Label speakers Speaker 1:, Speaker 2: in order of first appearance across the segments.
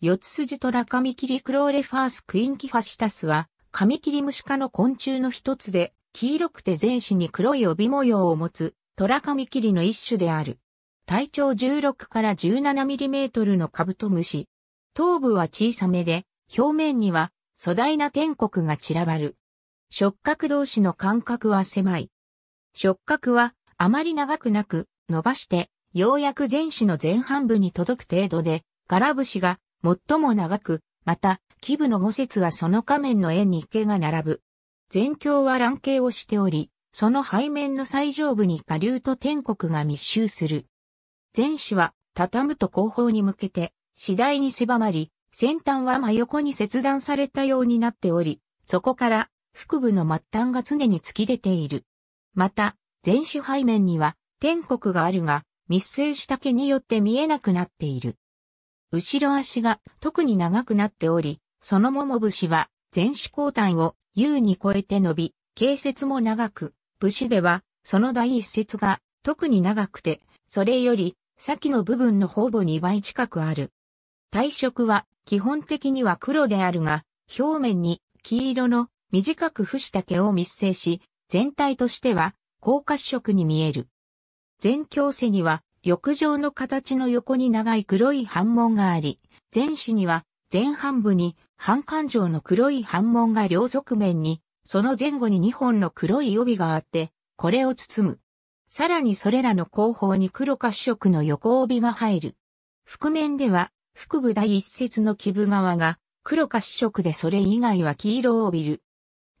Speaker 1: 四つ筋トラカミキリクローレファースクインキファシタスは、カミキリムシ科の昆虫の一つで、黄色くて全身に黒い帯模様を持つ、トラカミキリの一種である。体長16から17ミリメートルのカブトムシ。頭部は小さめで、表面には粗大な天国が散らばる。触覚同士の間隔は狭い。触覚はあまり長くなく、伸ばして、ようやく全種の前半部に届く程度で、ガラブシが最も長く、また、基部の五節はその仮面の円に池が並ぶ。全境は乱形をしており、その背面の最上部に下流と天国が密集する。前肢は畳むと後方に向けて、次第に狭まり、先端は真横に切断されたようになっており、そこから腹部の末端が常に突き出ている。また、前肢背面には天国があるが、密生した毛によって見えなくなっている。後ろ足が特に長くなっており、その桃節は全子交代を優に超えて伸び、形節も長く、節ではその第一節が特に長くて、それより先の部分のほぼ2倍近くある。体色は基本的には黒であるが、表面に黄色の短く伏した毛を密生し、全体としては高褐色に見える。全教世には浴場の形の横に長い黒い反門があり、前肢には前半部に半環状の黒い反門が両側面に、その前後に2本の黒い帯があって、これを包む。さらにそれらの後方に黒褐色の横帯が入る。覆面では、腹部第一節の基部側が黒褐色でそれ以外は黄色を帯びる。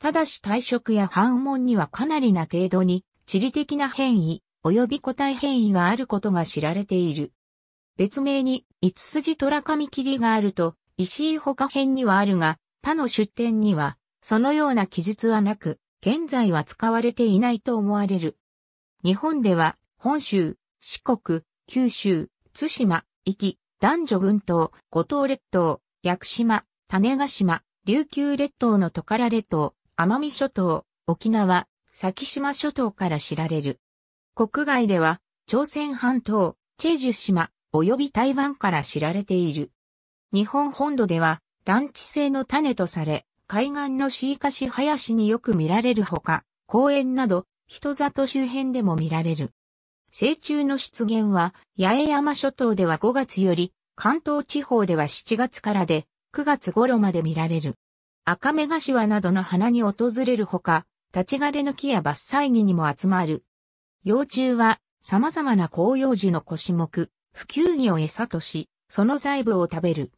Speaker 1: ただし退職や反門にはかなりな程度に地理的な変異、及び個体変異があることが知られている。別名に、五筋虎上霧があると、石井他編にはあるが、他の出典には、そのような記述はなく、現在は使われていないと思われる。日本では、本州、四国、九州、津島、壱岐、男女群島、五島列島、屋久島、種ヶ島、琉球列島のトカラ列島、奄美諸島、沖縄、先島諸島から知られる。国外では、朝鮮半島、チェジュ島、及び台湾から知られている。日本本土では、団地性の種とされ、海岸のシーカシ林によく見られるほか、公園など、人里周辺でも見られる。成虫の出現は、八重山諸島では5月より、関東地方では7月からで、9月頃まで見られる。赤目頭などの花に訪れるほか、立ち枯れの木や伐採木にも集まる。幼虫は様々な広葉樹の古種目、普及儀を餌とし、その細部を食べる。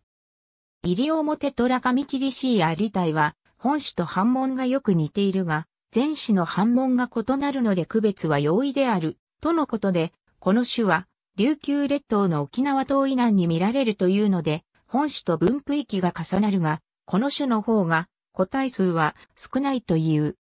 Speaker 1: イリオモテトラカミキリシーアリタイは、本種と反紋がよく似ているが、前種の反紋が異なるので区別は容易である、とのことで、この種は、琉球列島の沖縄島以南に見られるというので、本種と分布域が重なるが、この種の方が、個体数は少ないという。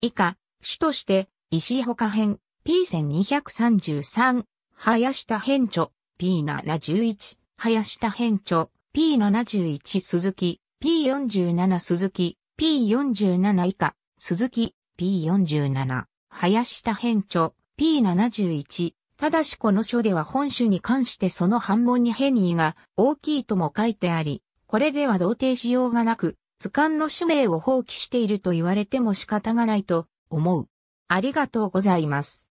Speaker 1: 以下、種として、石井他編、P1233、林田編著、P71、林田編著、P71 鈴木、P47 鈴木、P47 以下、鈴木、P47、林田編著、P71。ただしこの書では本書に関してその反問に変異が大きいとも書いてあり、これでは同定しようがなく、図鑑の使命を放棄していると言われても仕方がないと思う。ありがとうございます。